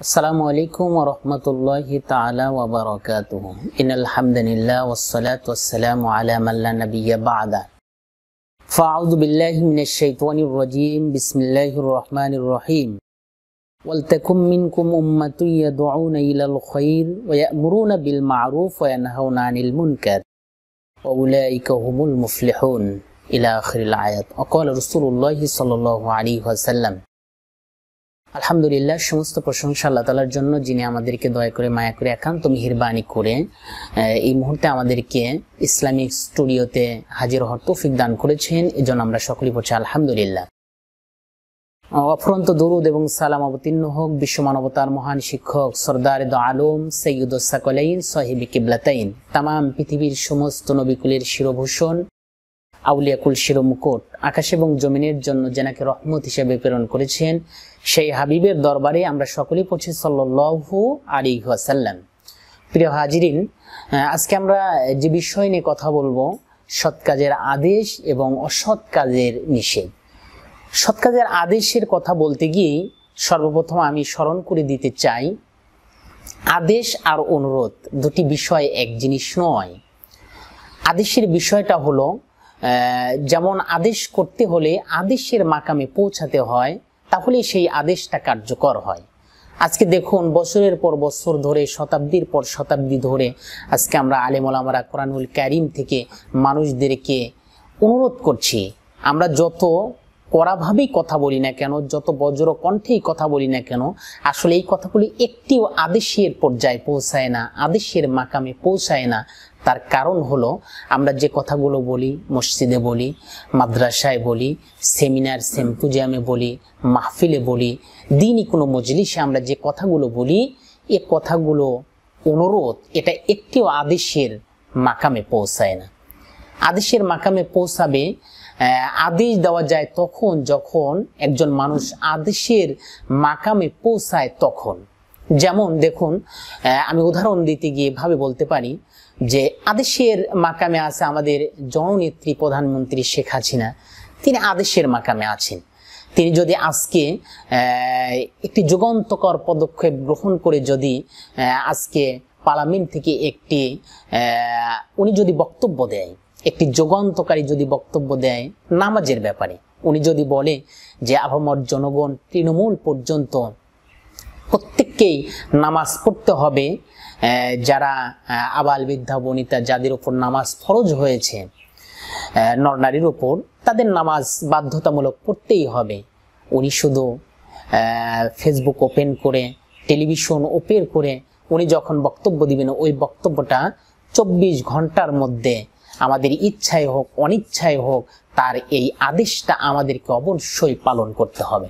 السلام عليكم ورحمة الله تعالى وبركاته إن الحمد لله والصلاة والسلام على من لا نبي بعد فأعوذ بالله من الشيطان الرجيم بسم الله الرحمن الرحيم ولتكن منكم أمة يدعون إلى الخير ويأمرون بالمعروف وينهون عن المنكر وأولئك هم المفلحون إلى آخر الآيات وقال رسول الله صلى الله عليه وسلم আলহামদুলিল্লাহ সমস্ত প্রশংসা আল্লাহ তালার জন্য যিনি আমাদেরকে দয়া করে মায়া করে একান্ত মেহরবানি করে এই মুহূর্তে আমাদেরকে ইসলামিক স্টুডিওতে হাজির হওয়ার তৌফিক দান করেছেন এজন্য আমরা সকলেই পড়ছি আলহামদুলিল্লাহ অফরন্ত দরুদ এবং সালাম অবতীর্ণ হোক বিশ্ব মানবতার মহান শিক্ষক সর্দার দ আলম সৈয়দ সাকলাইন সহিবি কিবলাতাইন তাম পৃথিবীর সমস্ত নবীকুলের শিরভূষণ আউলিয়াকুল শিরো মুকুট আকাশ এবং জমিনের জন্য যেনাকে রহমত হিসেবে প্রেরণ করেছেন সেই হাবিবের দরবারে আমরা সকলেই পৌঁছে সাল্লু আলী সাল্লাম প্রিয় হাজিরিন আজকে আমরা যে বিষয় নিয়ে কথা বলবো সৎ কাজের আদেশ এবং অসৎ কাজের নিষেধ সৎ কাজের আদেশের কথা বলতে গিয়ে সর্বপ্রথম আমি স্মরণ করে দিতে চাই আদেশ আর অনুরোধ দুটি বিষয় এক জিনিস নয় আদেশের বিষয়টা হলো যেমন আদেশ করতে হলে আদেশের মাকামে পৌঁছাতে হয় তাহলে সেই আদেশটা কার্যকর হয় আজকে দেখুন বছরের পর বছর ধরে শতাব্দীর পর শতাব্দী ধরে আজকে আমরা আলেমলামারা কোরআনুল ক্যারিম থেকে মানুষদেরকে অনুরোধ করছি আমরা যত কড়াভাবেই কথা বলি না কেন যত বজ্র কণ্ঠেই কথা বলি না কেন আসলে এই কথাগুলি একটিও আদেশের পর্যায়ে পৌঁছায় না আদেশের মাকামে পৌঁছায় না তার কারণ হলো আমরা যে কথাগুলো বলি মসজিদে বলি মাদ্রাসায় বলি সেমিনার সেম্পুজিয়ামে বলি মাহফিলে বলি দিনই কোনো মজলিসে আমরা যে কথাগুলো বলি এ কথাগুলো অনুরোধ এটা একটিও আদেশের মাকামে পৌঁছায় না আদেশের মাকামে পৌঁছাবে আদেশ দেওয়া যায় তখন যখন একজন মানুষ আদেশের মাকামে পৌঁছায় তখন যেমন দেখুন আমি উদাহরণ দিতে গিয়ে ভাবে বলতে পারি যে আদেশের মাকামে আছে আমাদের জননেত্রী প্রধানমন্ত্রী শেখ হাসিনা তিনি আদেশের মাকামে আছেন তিনি যদি আজকে একটি যুগান্তকর পদক্ষেপ গ্রহণ করে যদি আজকে পার্লামেন্ট থেকে একটি উনি যদি বক্তব্য দেয় একটি যুগান্তকারী যদি বক্তব্য দেয় নামাজের ব্যাপারে উনি যদি বলে যে আহমদ জনগণ তৃণমূল পর্যন্ত প্রত্যেককেই নামাজ পড়তে হবে যারা আবাল বৃদ্ধা বনিতা যাদের উপর নামাজ ফরজ হয়েছে নরনারীর ওপর তাদের নামাজ বাধ্যতামূলক পড়তেই হবে উনি শুধু ফেসবুক ওপেন করে টেলিভিশন ওপেন করে উনি যখন বক্তব্য দিবেন ওই বক্তব্যটা চব্বিশ ঘন্টার মধ্যে আমাদের ইচ্ছায় হোক অনিচ্ছায় হোক তার এই আদেশটা আমাদেরকে অবশ্যই পালন করতে হবে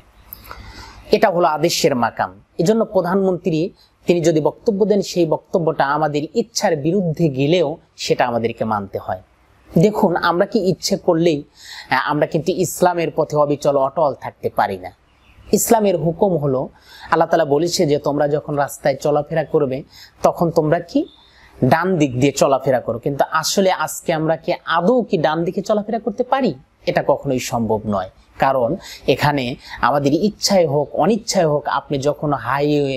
এটা হলো আদেশের মাকাম এজন্য প্রধানমন্ত্রী তিনি যদি বক্তব্য দেন সেই বক্তব্যটা আমাদের ইচ্ছার বিরুদ্ধে গেলেও সেটা আমাদেরকে মানতে হয় দেখুন আমরা কি ইচ্ছে করলেই আমরা কিন্তু ইসলামের পথে অবিচল অটল থাকতে পারি না ইসলামের হুকুম হলো আল্লাহ তালা বলেছে যে তোমরা যখন রাস্তায় চলাফেরা করবে তখন তোমরা কি ডান দিক দিয়ে চলাফেরা করো কিন্তু আসলে আজকে আমরা কি আদৌ কি ডান দিকে চলাফেরা করতে পারি এটা কখনোই সম্ভব নয় কারণ এখানে আমাদের ইচ্ছায় হোক অনিচ্ছায় হোক আপনি যখন হাইওয়ে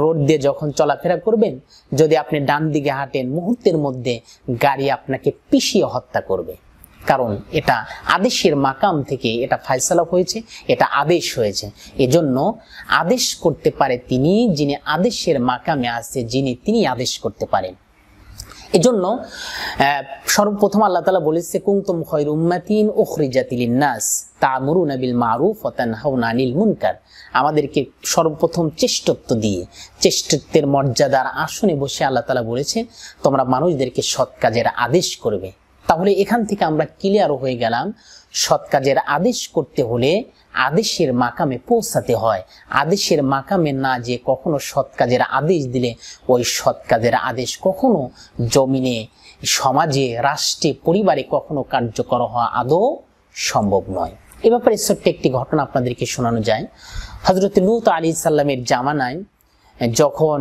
রোড দিয়ে যখন চলাফেরা করবেন যদি আপনি ডান দিকে হাঁটেন মুহূর্তের মধ্যে গাড়ি আপনাকে পিষিয়ে হত্যা করবে কারণ এটা আদেশের মাকাম থেকে এটা ফায়সালা হয়েছে এটা আদেশ হয়েছে এজন্য আদেশ করতে পারে তিনি যিনি আদেশের মাকামে আছে যিনি তিনি আদেশ করতে পারেন এজন্য সর্বপ্রথম আল্লাহ তালা বলেছে কুংতুম খৈর উম্মাতিন ও খরিজাতিলিন নাস তামরু নাবিল মারুফ ফতানহাউ নানিল মুনকার আমাদেরকে সর্বপ্রথম চেষ্টত্ব দিয়ে চেষ্টত্বের মর্যাদার আসনে বসে আল্লাহ তালা বলেছে তোমরা মানুষদেরকে সৎ কাজের আদেশ করবে তাহলে এখান থেকে আমরা ক্লিয়ারও হয়ে গেলাম সৎ কাজের আদেশ করতে হলে আদেশের মাকামে পৌঁছাতে হয় আদেশের মাকামে না যে কখনো সৎ কাজের আদেশ দিলে ওই সৎ কাজের আদেশ কখনো জমিনে সমাজে রাষ্ট্রে পরিবারে কখনো কার্যকর হওয়া আদৌ সম্ভব নয় এ ব্যাপারে ছোট্ট একটি ঘটনা আপনাদেরকে শোনানো যায় হজরত লুত আলী সাল্লামের জামানায় যখন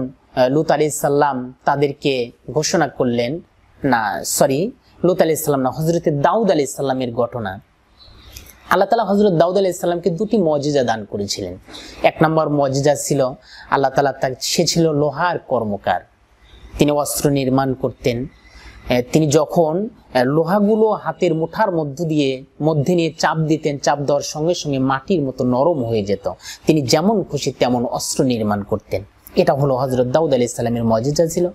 লুত আলী সাল্লাম তাদেরকে ঘোষণা করলেন না সরি লুত আলি সাল্লাম না হজরত দাউদ আলি সাল্লামের ঘটনা আল্লাহ তালা হজরত দাউদ আলি ইসলামকে দুটি মজিজা দান করেছিলেন এক নম্বর মজিজা ছিল আল্লাহ তালা তার সে ছিল লোহার কর্মকার তিনি অস্ত্র নির্মাণ করতেন তিনি যখন লোহাগুলো হাতের মুঠার মধ্য দিয়ে মধ্যে নিয়ে চাপ দিতেন চাপ দেওয়ার সঙ্গে সঙ্গে মাটির মতো নরম হয়ে যেত তিনি যেমন খুশি তেমন অস্ত্র নির্মাণ করতেন এটা হলো হজরত দাউদ আলি ইসলামের মজিজা ছিল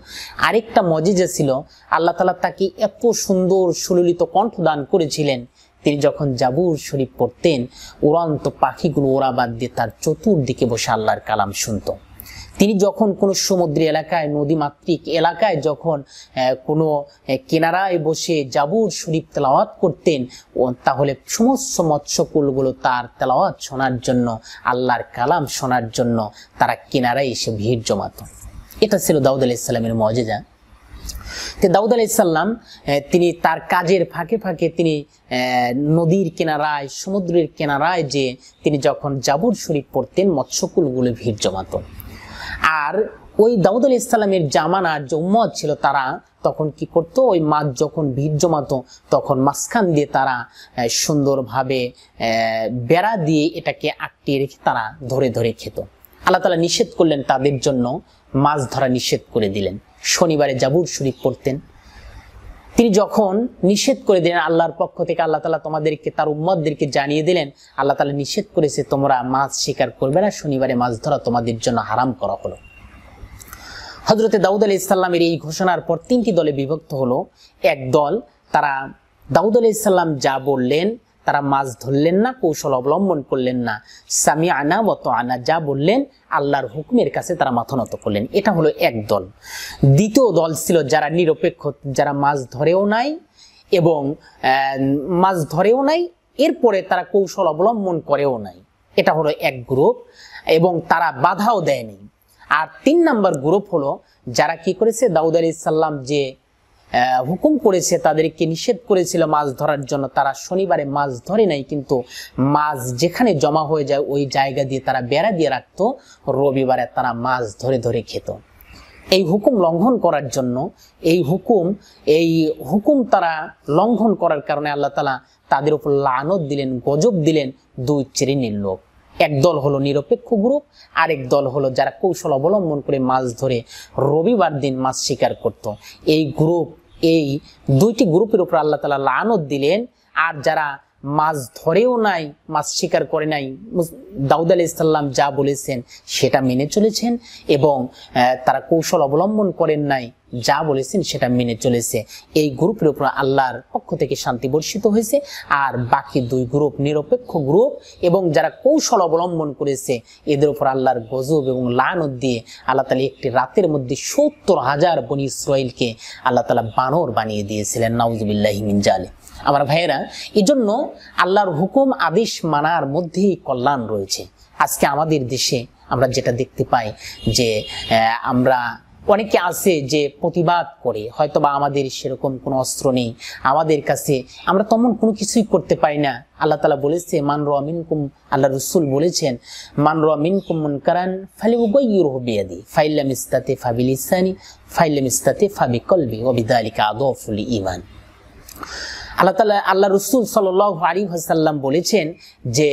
আরেকটা মজিজা ছিল আল্লাহ তালা তাকে এত সুন্দর সুললিত কণ্ঠ দান করেছিলেন তিনি যখন জাবুর শরীফ পড়তেন উড়ন্ত পাখিগুলো ওড়াবাদ দিয়ে তার চতুর্দিকে বসে আল্লাহর কালাম শুনত তিনি যখন কোনো সমুদ্রী এলাকায় নদীমাতৃক এলাকায় যখন কোনো কেনারায় বসে জাবুর শরীফ তেলাওয়াত করতেন তাহলে সমস্ত মৎস্যকুলগুলো তার তেলাওয়াত শোনার জন্য আল্লাহর কালাম শোনার জন্য তারা কেনারায় এসে ভিড় জমাত এটা ছিল দাউদ আলাইসাল্লামের মজেজা দাউদ আলাইসাল্লাম তিনি তার কাজের ফাঁকে ফাঁকে তিনি নদীর কেনারায় সমুদ্রের কেনারায় যে তিনি যখন জাবর শরীফ পড়তেন মৎস্যকুলগুলো ভিড় জমাত আর ওই দাউদ আলি ইসলামের জামানার যে উম্মত ছিল তারা তখন কি করতো ওই মাছ যখন ভিড় জমাত তখন মাঝখান দিয়ে তারা সুন্দরভাবে বেড়া দিয়ে এটাকে আটকে রেখে তারা ধরে ধরে খেত আল্লাহ তালা নিষেধ করলেন তাদের জন্য মাছ ধরা নিষেধ করে দিলেন শনিবারে জাবুর শরীফ পড়তেন তিনি যখন নিষেধ করে দিলেন আল্লাহর পক্ষ থেকে আল্লাহ তালা তোমাদেরকে তার উম্মদদেরকে জানিয়ে দিলেন আল্লাহ তালা নিষেধ করেছে তোমরা মাছ শিকার করবে না শনিবারে মাছ ধরা তোমাদের জন্য হারাম করা হলো হজরতে দাউদ আলি ইসলামের এই ঘোষণার পর তিনটি দলে বিভক্ত হলো এক দল তারা দাউদ আলি ইসলাম যা বললেন তারা মাছ ধরলেন না কৌশল অবলম্বন করলেন না সামি আনা মতো আনা যা বললেন আল্লাহর হুকুমের কাছে তারা মাথা নত করলেন এটা হলো এক দল দ্বিতীয় দল ছিল যারা নিরপেক্ষ যারা মাছ ধরেও নাই এবং মাছ ধরেও নাই এরপরে তারা কৌশল অবলম্বন করেও নাই এটা হলো এক গ্রুপ এবং তারা বাধাও দেয়নি আর তিন নাম্বার গ্রুপ হলো যারা কি করেছে দাউদ আলি ইসাল্লাম যে হুকুম করেছে তাদেরকে নিষেধ করেছিল মাছ ধরার জন্য তারা শনিবারে মাছ ধরে নাই কিন্তু মাছ যেখানে জমা হয়ে যায় ওই জায়গা দিয়ে তারা বেড়া দিয়ে রাখতো রবিবারে তারা মাছ ধরে ধরে খেত এই হুকুম লঙ্ঘন করার জন্য এই হুকুম এই হুকুম তারা লঙ্ঘন করার কারণে আল্লাহ তালা তাদের উপর লানত দিলেন গজব দিলেন দুই শ্রেণীর লোক এক দল হলো নিরপেক্ষ গ্রুপ আরেক দল হলো যারা কৌশল অবলম্বন করে মাছ ধরে রবিবার দিন মাছ শিকার করত এই গ্রুপ এই দুইটি গ্রুপের উপর আল্লাহ তালা লানত দিলেন আর যারা মাছ ধরেও নাই মাছ স্বীকার করে নাই দাউদ আলি ইসাল্লাম যা বলেছেন সেটা মেনে চলেছেন এবং তারা কৌশল অবলম্বন করেন নাই যা বলেছেন সেটা মেনে চলেছে এই গ্রুপের উপর আল্লাহর পক্ষ থেকে শান্তি বর্ষিত হয়েছে আর বাকি দুই গ্রুপ নিরপেক্ষ গ্রুপ এবং যারা কৌশল অবলম্বন করেছে এদের উপর আল্লাহর গজব এবং লানত দিয়ে আল্লাহ তালা একটি রাতের মধ্যে সত্তর হাজার বনি ইসরায়েলকে আল্লাহ তালা বানর বানিয়ে দিয়েছিলেন নাউজুবিল্লাহ মিনজালে আমার ভাইয়েরা এজন্য আল্লাহর হুকুম আদেশ মানার মধ্যেই কল্যাণ রয়েছে আজকে আমাদের দেশে আমরা যেটা দেখতে পাই যে আমরা অনেকে আছে যে প্রতিবাদ করে হয়তো বা আমাদের সেরকম কোনো অস্ত্র নেই আমাদের কাছে আমরা তেমন কোনো কিছুই করতে পারি না আল্লাহ তালা বলেছে মান কুম আল্লাহ রসুল বলেছেন মান কুমন কারান ফালি উগৈর হবিয়াদি ফাইল্লাম ইস্তাতে ফাবিল ইসানি ফাইল্লাম ইস্তাতে ফাবি কলবি অবিদা আলিকা আদফুল ইমান আল্লাহ তালা আল্লাহ রসুল সাল্লাহ আলী হাসাল্লাম বলেছেন যে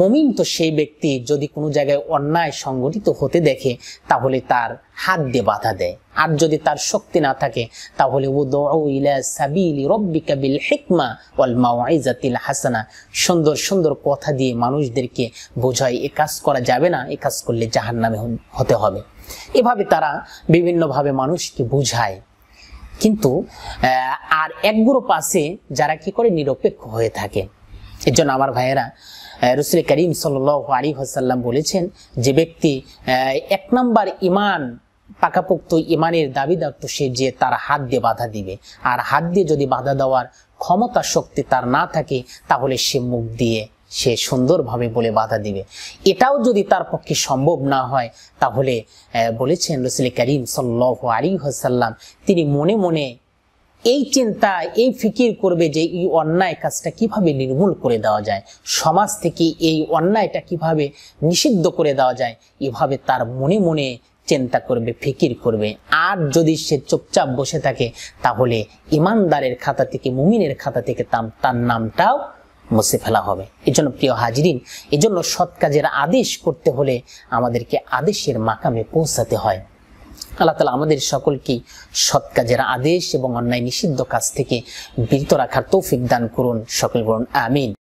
মমিন তো সেই ব্যক্তি যদি কোনো জায়গায় অন্যায় সংগঠিত হতে দেখে তাহলে তার হাত দিয়ে বাধা দেয় আর যদি তার শক্তি না থাকে তাহলে হাসানা সুন্দর সুন্দর কথা দিয়ে মানুষদেরকে বোঝায় এ কাজ করা যাবে না এ কাজ করলে জাহান্নামে হতে হবে এভাবে তারা বিভিন্নভাবে মানুষকে বুঝায় কিন্তু আর এক গ্রুপ আছে যারা কি করে নিরপেক্ষ হয়ে থাকে এর জন্য আমার ভাইয়েরা রসুল করিম সাল আলী হাসাল্লাম বলেছেন যে ব্যক্তি এক নম্বর ইমান পাকাপোক্ত ইমানের দাবিদার তো সে যে তার হাত দিয়ে বাধা দিবে আর হাত দিয়ে যদি বাধা দেওয়ার ক্ষমতা শক্তি তার না থাকে তাহলে সে মুখ দিয়ে সে সুন্দরভাবে বলে বাধা দিবে এটাও যদি তার পক্ষে সম্ভব না হয় তাহলে বলেছেন রসুল করিম সাল্লাহ আলী হাসাল্লাম তিনি মনে মনে এই চিন্তা এই ফিকির করবে যে এই অন্যায় কাজটা কিভাবে নির্মূল করে দেওয়া যায় সমাজ থেকে এই অন্যায়টা কিভাবে নিষিদ্ধ করে দেওয়া যায় এভাবে তার মনে মনে চিন্তা করবে ফিকির করবে আর যদি সে চুপচাপ বসে থাকে তাহলে ইমানদারের খাতা থেকে মুমিনের খাতা থেকে তার নামটাও মুছে ফেলা হবে এজন্য প্রিয় হাজরিন এজন্য সৎ কাজের আদেশ করতে হলে আমাদেরকে আদেশের মাকামে পৌঁছাতে হয় আল্লাহ তালা আমাদের সকলকে সৎ কাজের আদেশ এবং অন্যায় নিষিদ্ধ কাজ থেকে বিরত রাখার তৌফিক দান করুন সকল বলুন আমিন